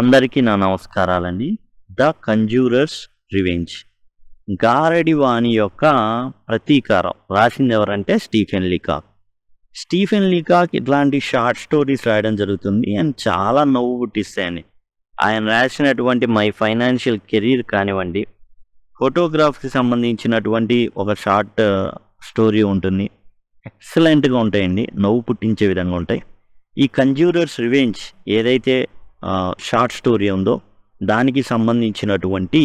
అందరికీ నా నమస్కారాలండి ద కంజ్యూరర్స్ రివెంజ్ గారడి వాణి యొక్క ప్రతీకారం రాసింది ఎవరంటే స్టీఫెన్ లీకాక్ స్టీఫెన్ లీకాక్ ఇట్లాంటి షార్ట్ స్టోరీస్ రాయడం జరుగుతుంది అండ్ చాలా నవ్వు పుట్టిస్తాయని ఆయన రాసినటువంటి మై ఫైనాన్షియల్ కెరీర్ కానివ్వండి ఫోటోగ్రాఫ్కి సంబంధించినటువంటి ఒక షార్ట్ స్టోరీ ఉంటుంది ఎక్సలెంట్గా ఉంటాయండి నవ్వు పుట్టించే విధంగా ఉంటాయి ఈ కంజ్యూరర్స్ రివెంజ్ ఏదైతే షార్ట్ స్టోరీ ఉందో దానికి సంబంధించినటువంటి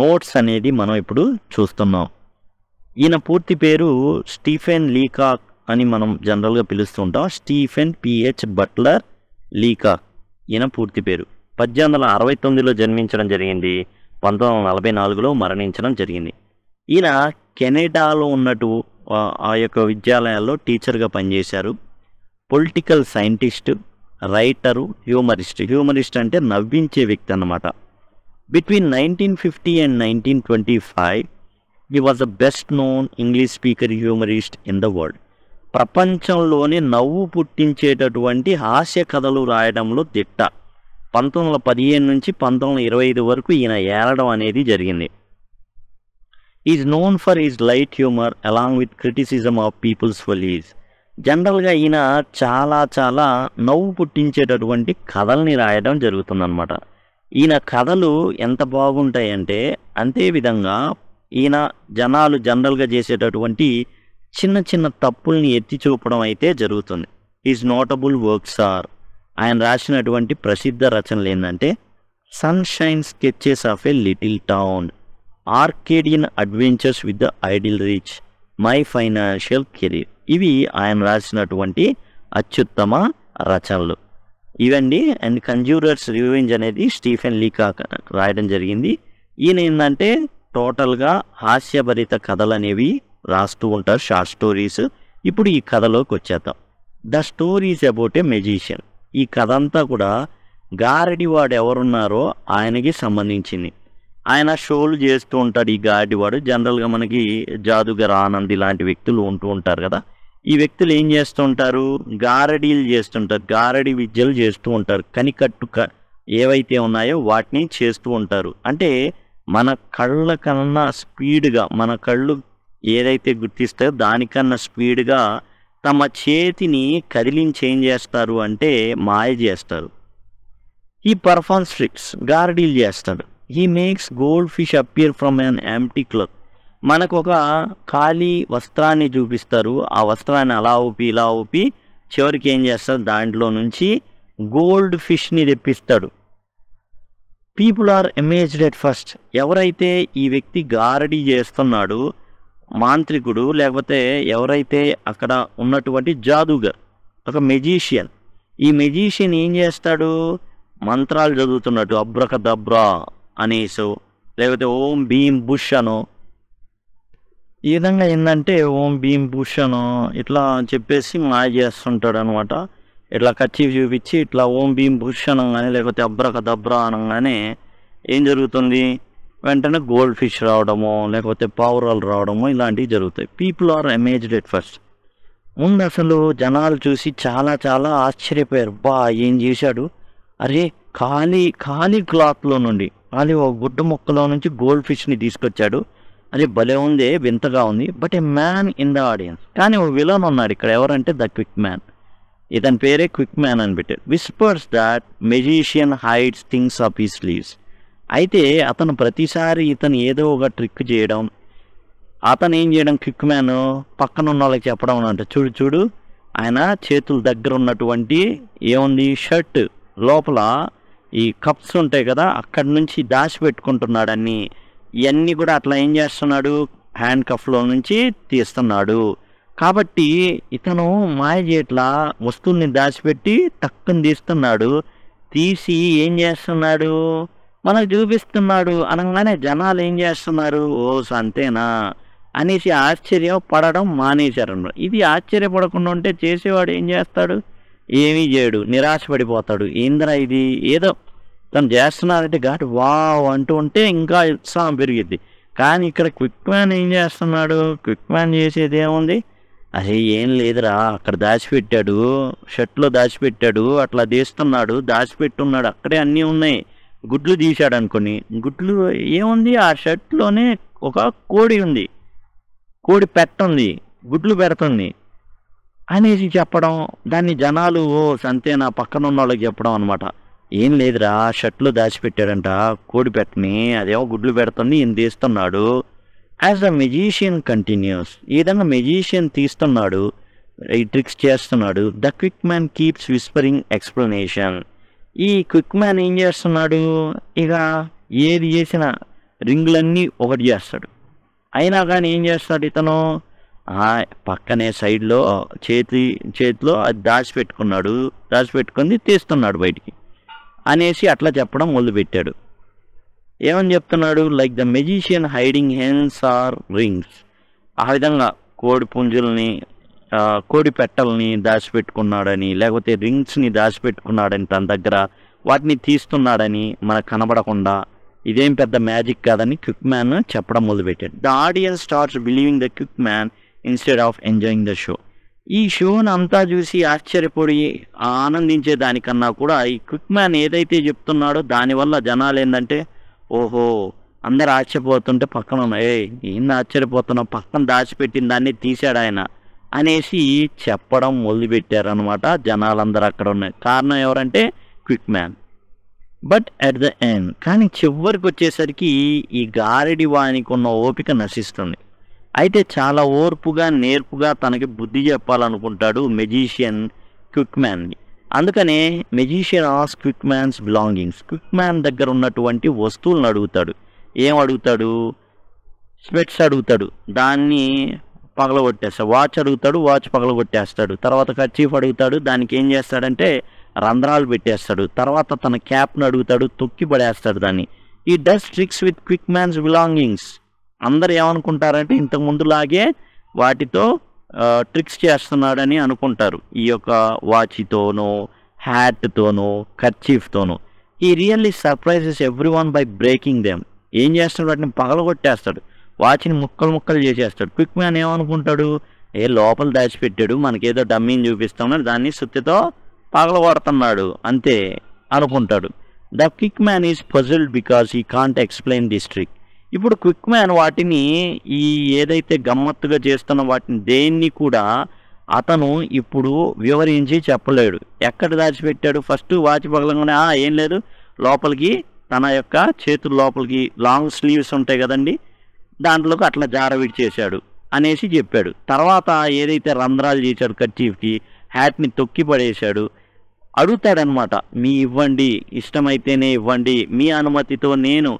నోట్స్ అనేది మనం ఇప్పుడు చూస్తున్నాం ఈయన పూర్తి పేరు స్టీఫెన్ లీకాక్ అని మనం జనరల్గా పిలుస్తుంటాం స్టీఫెన్ పిహెచ్ బట్లర్ లీకాక్ ఈయన పూర్తి పేరు పద్దెనిమిది వందల అరవై తొమ్మిదిలో జన్మించడం జరిగింది పంతొమ్మిది వందల నలభై నాలుగులో మరణించడం జరిగింది ఈయన కెనడాలో ఉన్నట్టు ఆ యొక్క విద్యాలయాల్లో టీచర్గా పనిచేశారు political scientist writer humorist humorist అంటే నవ్వించే వ్యక్తి అన్నమాట between nineteen fifty and nineteen twenty five he was the best known English speaker humorist in the world ప్రపంచంలోనే నవ్వు పుట్టించేటటువంటి హాస్య కథలు రాయడంలో దిట్ట పంతొమ్మిది వందల పదిహేను నుంచి పంతొమ్మిది వందల ఇరవై ఐదు వరకు ఈయన ఏలడం అనేది జరిగింది is known for his light humour along with criticism of people's follies జనరల్గా ఈయన చాలా చాలా నవ్వు పుట్టించేటటువంటి కథల్ని రాయడం జరుగుతుందన్నమాట ఈయన కథలు ఎంత బాగుంటాయంటే విధంగా ఈయన జనాలు జనరల్గా చేసేటటువంటి చిన్న చిన్న తప్పుల్ని ఎత్తి చూపడం అయితే జరుగుతుంది ఈజ్ నోటబుల్ వర్క్స్ ఆర్ ఆయన రాసినటువంటి ప్రసిద్ధ రచనలు ఏంటంటే sunshine sketches of a little town Arcadian adventures with the idle rich my financial career ఇవి ఆయన రాసినటువంటి అత్యుత్తమ రచనలు ఇవండి అండ్ కంజ్యూరర్స్ రివెంజ్ అనేది స్టీఫెన్ లీకా రాయడం జరిగింది ఈయన ఏంటంటే టోటల్గా హాస్యభరిత కథలు అనేవి రాస్తూ ఉంటారు షార్ట్ స్టోరీస్ ఇప్పుడు ఈ కథలోకి వచ్చేద్దాం the story's about a magician ఈ కథ అంతా కూడా గారడివాడు ఎవరున్నారో ఆయనకి సంబంధించింది ఆయన షోలు చేస్తూ ఉంటాడు ఈ గారడివాడు జనరల్గా మనకి జాదుగర్ ఆనంద్ ఇలాంటి వ్యక్తులు ఉంటూ ఉంటారు కదా ఈ వ్యక్తులు ఏం చేస్తూ ఉంటారు గారడీలు చేస్తుంటారు గారడి విద్యలు చేస్తూ ఉంటారు కనికట్టు ఏవైతే ఉన్నాయో వాటిని చేస్తూ ఉంటారు అంటే మన కళ్ళ కన్నా స్పీడ్గా మన కళ్ళు ఏదైతే గుర్తిస్తాయో దానికన్నా స్పీడ్గా తమ చేతిని కదిలించి ఏం చేస్తారు అంటే మాయ చేస్తారు ఈ పర్ఫార్మ్స్ ట్రిక్స్ గార్డీల్ చేస్తాడు he makes goldfish appear from an empty club మనకు ఒక ఖాళీ వస్త్రాన్ని చూపిస్తారు ఆ వస్త్రాన్ని అలా ఊపి ఇలా ఊపి చివరికి ఏం చేస్తారు దాంట్లో నుంచి గోల్డ్ ఫిష్ని తెప్పిస్తాడు people are amazed at first ఎవరైతే ఈ వ్యక్తి గారడీ చేస్తున్నాడు మాంత్రికుడు లేకపోతే ఎవరైతే అక్కడ ఉన్నటువంటి జాదుగర్ ఒక మెజీషియన్ ఈ మెజీషియన్ ఏం చేస్తాడు మంత్రాలు చదువుతున్నట్టు అబ్రక దబ్రా అనేసో లేకపోతే ఓం భీం బుష్ అనో ఈ విధంగా ఏంటంటే ఓం భీం భూషణం ఇట్లా చెప్పేసి మాయ చేస్తుంటాడు అనమాట ఇట్లా కచ్చి చూపించి ఇట్లా ఓం భీం భూషణ్ కానీ లేకపోతే అబ్రక దబ్రా అనగానే ఏం జరుగుతుంది వెంటనే గోల్డ్ ఫిష్ రావడము లేకపోతే పావురాలు రావడము ఇలాంటివి జరుగుతాయి people are amazed at first ముందు అసలు జనాలు చూసి చాలా చాలా ఆశ్చర్యపోయారు బా ఏం చేశాడు అరే ఖాళీ ఖాళీ క్లాత్లో నుండి ఖాళీ ఒక గుడ్డ మొక్కలో నుంచి గోల్డ్ ఫిష్ని తీసుకొచ్చాడు అది భలే ఉంది వింతగా ఉంది but a man in the audience కానీ ఓ విలన్ ఉన్నాడు ఇక్కడ ఎవరంటే ద క్విక్ మ్యాన్ ఇతని పేరే క్విక్ మ్యాన్ అని పెట్టారు whispers that magician hides things of his leaves అయితే అతను ప్రతిసారి ఇతను ఏదో ఒక ట్రిక్ చేయడం అతను ఏం చేయడం క్విక్ మ్యాన్ పక్కన ఉన్న వాళ్ళకి చెప్పడం అంటే చూడు చూడు ఆయన చేతుల దగ్గర ఉన్నటువంటి ఏముంది షర్ట్ లోపల ఈ కప్స్ ఉంటాయి కదా అక్కడి నుంచి దాచి పెట్టుకుంటున్నాడని ఇవన్నీ కూడా అట్లా ఏం చేస్తున్నాడు హ్యాండ్ కఫ్లో నుంచి తీస్తున్నాడు కాబట్టి ఇతను మాయ చేట్ల వస్తువుల్ని దాచిపెట్టి తక్కువ తీస్తున్నాడు తీసి ఏం చేస్తున్నాడు మనకు చూపిస్తున్నాడు అనగానే జనాలు ఏం చేస్తున్నారు ఓ సంతేనా అనేసి ఆశ్చర్యం పడడం మానేశారు ఇది ఆశ్చర్యపడకుండా ఉంటే చేసేవాడు ఏం చేస్తాడు ఏమీ చేయడు నిరాశపడిపోతాడు ఏందిరా ఇది ఏదో తను చేస్తున్నారంటే ఘాటు వావ్ అంటూ ఉంటే ఇంకా ఉత్సాహం పెరిగిద్ది కానీ ఇక్కడ క్విక్ మ్యాన్ ఏం చేస్తున్నాడు క్విక్ మ్యాన్ చేసేది ఏముంది అరే ఏం లేదురా అక్కడ దాచిపెట్టాడు షర్ట్లో దాచిపెట్టాడు అట్లా తీస్తున్నాడు దాచిపెట్టున్నాడు అక్కడే అన్నీ ఉన్నాయి గుడ్లు తీశాడు అనుకుని గుడ్లు ఏముంది ఆ షర్ట్లోనే ఒక కోడి ఉంది కోడి పెట్టుంది గుడ్లు పెడుతుంది అనేసి చెప్పడం దాన్ని జనాలు ఓ సంతే నా పక్కన ఉన్న వాళ్ళకి చెప్పడం అనమాట ఏం లేదురా షర్ట్లో దాచిపెట్టాడంట కోడి పెట్టని అదేమో గుడ్లు పెడుతుంది ఈయన తీస్తున్నాడు యాజ్ ద మెజీషియన్ కంటిన్యూస్ ఏదన్నా మెజీషియన్ తీస్తున్నాడు ఈ ట్రిక్స్ చేస్తున్నాడు the quick man keeps whispering explanation ఈ క్విక్ మ్యాన్ ఏం చేస్తున్నాడు ఇక ఏది చేసిన రింగులన్నీ ఒకటి చేస్తాడు అయినా కానీ ఏం చేస్తాడు ఇతను పక్కనే సైడ్లో చేతి చేతిలో అది దాచిపెట్టుకున్నాడు దాచిపెట్టుకుని తీస్తున్నాడు బయటికి అనేసి అట్లా చెప్పడం మొదలుపెట్టాడు ఏమని చెప్తున్నాడు like the magician hiding hens or rings ఆ విధంగా కోడి పుంజుల్ని కోడి పెట్టల్ని దాచిపెట్టుకున్నాడని లేకపోతే రింగ్స్ని దాచిపెట్టుకున్నాడని తన దగ్గర వాటిని తీస్తున్నాడని మనకు కనబడకుండా ఇదేం పెద్ద మ్యాజిక్ కాదని క్విక్ మ్యాన్ చెప్పడం మొదలుపెట్టాడు the audience starts believing the quick man instead of enjoying the show ఈ షోను అంతా చూసి ఆశ్చర్యపడి ఆనందించే దానికన్నా కూడా ఈ క్విక్ మ్యాన్ ఏదైతే చెప్తున్నాడో దానివల్ల జనాలు ఏంటంటే ఓహో అందరు ఆశ్చర్యపోతుంటే పక్కన ఏ ఏం ఆశ్చర్యపోతున్నావు పక్కన దాచిపెట్టిన దాన్ని తీశాడు ఆయన అనేసి చెప్పడం మొదలుపెట్టారనమాట జనాలందరూ అక్కడ ఉన్నారు కారణం ఎవరంటే quick man but at the end కానీ చివరికి వచ్చేసరికి ఈ గారడి వానికి ఉన్న ఓపిక నశిస్తుంది అయితే చాలా ఓర్పుగా నేర్పుగా తనకి బుద్ధి చెప్పాలనుకుంటాడు మెజీషియన్ క్విక్మ్యాన్ని అందుకనే మెజీషియన్ ఆస్ quick man's belongings quick man దగ్గర ఉన్నటువంటి వస్తువులను అడుగుతాడు ఏం అడుగుతాడు స్వెట్స్ అడుగుతాడు దాన్ని పగలగొట్టేస్తాడు వాచ్ అడుగుతాడు వాచ్ పగలగొట్టేస్తాడు తర్వాత ఖర్చీఫ్ అడుగుతాడు దానికి ఏం చేస్తాడంటే రంధ్రాలు పెట్టేస్తాడు తర్వాత తన క్యాప్ను అడుగుతాడు తొక్కి పడేస్తాడు దాన్ని he does tricks with quick man's belongings అందరు ఏమనుకుంటారంటే ఇంతకు ముందులాగే వాటితో ట్రిక్స్ చేస్తున్నాడని అనుకుంటారు ఈ యొక్క వాచ్తోనో హ్యాట్తోనో ఖర్చీఫ్తోనో he really surprises every one by breaking them ఏం చేస్తాడు వాటిని పగలగొట్టేస్తాడు వాచ్ని ముక్కలు ముక్కలు చేసేస్తాడు క్విక్ మ్యాన్ ఏమనుకుంటాడు ఏ లోపల దాచిపెట్టాడు మనకేదో డమ్మీని చూపిస్తామని దాన్ని సుత్తితో కొడుతున్నాడు అంతే అనుకుంటాడు the quick man is puzzled because he can't explain the trick ఇప్పుడు క్విక్ మ్యాన్ వాటిని ఈ ఏదైతే గమ్మత్తుగా చేస్తున్న వాటిని దేన్ని కూడా అతను ఇప్పుడు వివరించి చెప్పలేడు ఎక్కడ దాచిపెట్టాడు ఫస్ట్ వాచి పగలంగానే ఏం లేదు లోపలికి తన యొక్క చేతుల లోపలికి లాంగ్ స్లీవ్స్ ఉంటాయి కదండి దాంట్లోకి అట్లా జారవిడి చేశాడు అనేసి చెప్పాడు తర్వాత ఏదైతే రంధ్రాలు చేశాడు కర్చీఫ్కి హ్యాట్ని తొక్కి పడేశాడు అడుగుతాడనమాట మీ ఇవ్వండి ఇష్టమైతేనే ఇవ్వండి మీ అనుమతితో నేను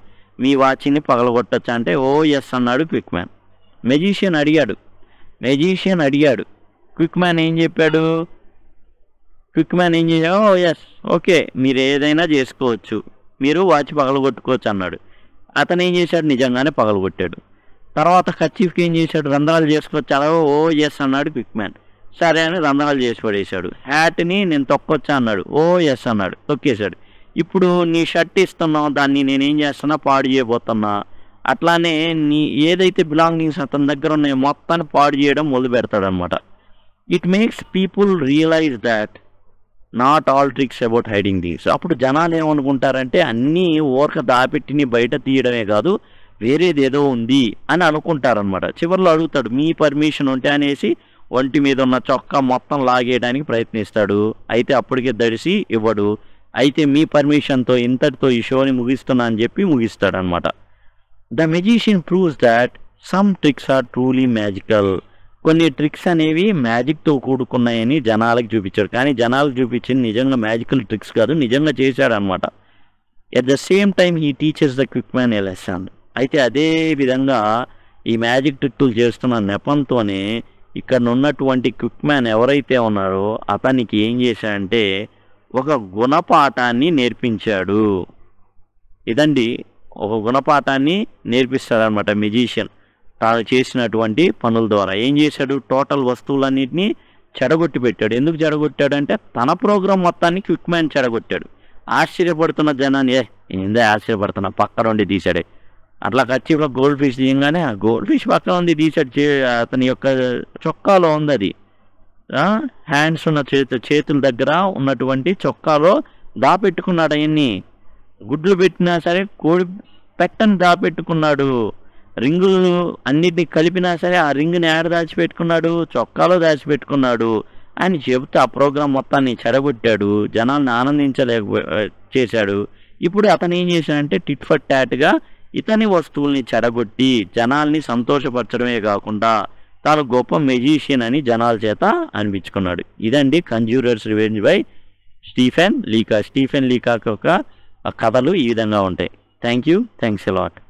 మీ వాచ్ని పగలగొట్టచ్చు అంటే ఓ ఎస్ అన్నాడు క్విక్ మ్యాన్ మెజీషియన్ అడిగాడు మెజీషియన్ అడిగాడు క్విక్ మ్యాన్ ఏం చెప్పాడు క్విక్ మ్యాన్ ఏం చేశాడు ఓ ఎస్ ఓకే మీరు ఏదైనా చేసుకోవచ్చు మీరు వాచ్ పగలగొట్టుకోవచ్చు అన్నాడు అతను ఏం చేశాడు నిజంగానే పగలగొట్టాడు తర్వాత ఖర్చీఫ్కి ఏం చేశాడు రంధ్రాలు చేసుకోవచ్చు అలా ఓ ఎస్ అన్నాడు క్విక్ మ్యాన్ సరే అని రంధ్రాలు చేసి పడేశాడు హ్యాట్ని నేను తొక్కొచ్చా అన్నాడు ఓ ఎస్ అన్నాడు తొక్కేశాడు ఇప్పుడు నీ షర్ట్ ఇస్తున్నావు దాన్ని నేనేం చేస్తున్నా పాడు చేయబోతున్నా అట్లానే నీ ఏదైతే బిలాంగింగ్స్ అతని దగ్గర ఉన్నాయో మొత్తాన్ని పాడు చేయడం మొదలు పెడతాడనమాట it makes people realise that not all tricks about hiding things అప్పుడు జనాలు ఏమనుకుంటారంటే అన్నీ ఓర్క దాపెట్టిని బయట తీయడమే కాదు వేరేది ఏదో ఉంది అని అనుకుంటారనమాట చివరిలో అడుగుతాడు మీ పర్మిషన్ ఉంటే అనేసి ఒంటి మీద ఉన్న చొక్కా మొత్తం లాగేయడానికి ప్రయత్నిస్తాడు అయితే అప్పటికే దడిసి ఇవ్వడు అయితే మీ పర్మిషన్తో ఇంతటితో ఈ షోని ముగిస్తున్నా అని చెప్పి ముగిస్తాడనమాట the magician proves that some tricks are truly magical కొన్ని ట్రిక్స్ అనేవి మ్యాజిక్తో కూడుకున్నాయని జనాలకు చూపించాడు కానీ జనాలకు చూపించింది నిజంగా మ్యాజికల్ ట్రిక్స్ కాదు నిజంగా చేశాడనమాట at the same time he teaches the quick man a అయితే అదే విధంగా ఈ మ్యాజిక్ ట్రిక్లు చేస్తున్న నెపంతోనే ఇక్కడ ఉన్నటువంటి క్విక్ మ్యాన్ ఎవరైతే ఉన్నారో అతనికి ఏం చేశాడంటే ఒక గుణపాఠాన్ని నేర్పించాడు ఇదండి ఒక గుణపాఠాన్ని నేర్పిస్తాడనమాట మెజీషియన్ తాను చేసినటువంటి పనుల ద్వారా ఏం చేశాడు టోటల్ వస్తువులన్నింటినీ చెడగొట్టి పెట్టాడు ఎందుకు చెడగొట్టాడంటే తన ప్రోగ్రాం మొత్తాన్ని క్విక్ మ్యాన్ చెడగొట్టాడు ఆశ్చర్యపడుతున్న జనాన్ని ఏందే ఆశ్చర్యపడుతున్నా పక్క నుండి తీశాడే అట్లా ఖచ్చితంగా గోల్డ్ ఫిష్ తీయంగానే గోల్డ్ ఫిష్ పక్క ఉంది తీశాడు అతని యొక్క చొక్కాలో ఉంది అది హ్యాండ్స్ ఉన్న చేతి చేతుల దగ్గర ఉన్నటువంటి చొక్కాలో దాపెట్టుకున్నాడు ఆయన్ని గుడ్లు పెట్టినా సరే కోడి పెట్టని దాపెట్టుకున్నాడు రింగులు అన్నిటినీ కలిపినా సరే ఆ రింగుని ఏడ దాచిపెట్టుకున్నాడు చొక్కాలో దాచిపెట్టుకున్నాడు అని చెబుతూ ఆ ప్రోగ్రాం మొత్తాన్ని చెడగొట్టాడు జనాల్ని ఆనందించలేక చేశాడు ఇప్పుడు అతను ఏం చేశాడంటే టిట్ ఫట్ ట్యాట్గా ఇతని వస్తువుల్ని చెడగొట్టి జనాల్ని సంతోషపరచడమే కాకుండా తాను గొప్ప మెజీషియన్ అని జనాల చేత అనిపించుకున్నాడు ఇదండి conjurer's revenge by Stephen Leacock Stephen Leacock యొక్క కథలు ఈ విధంగా ఉంటాయి థ్యాంక్ యూ థ్యాంక్స్ ఎలాట్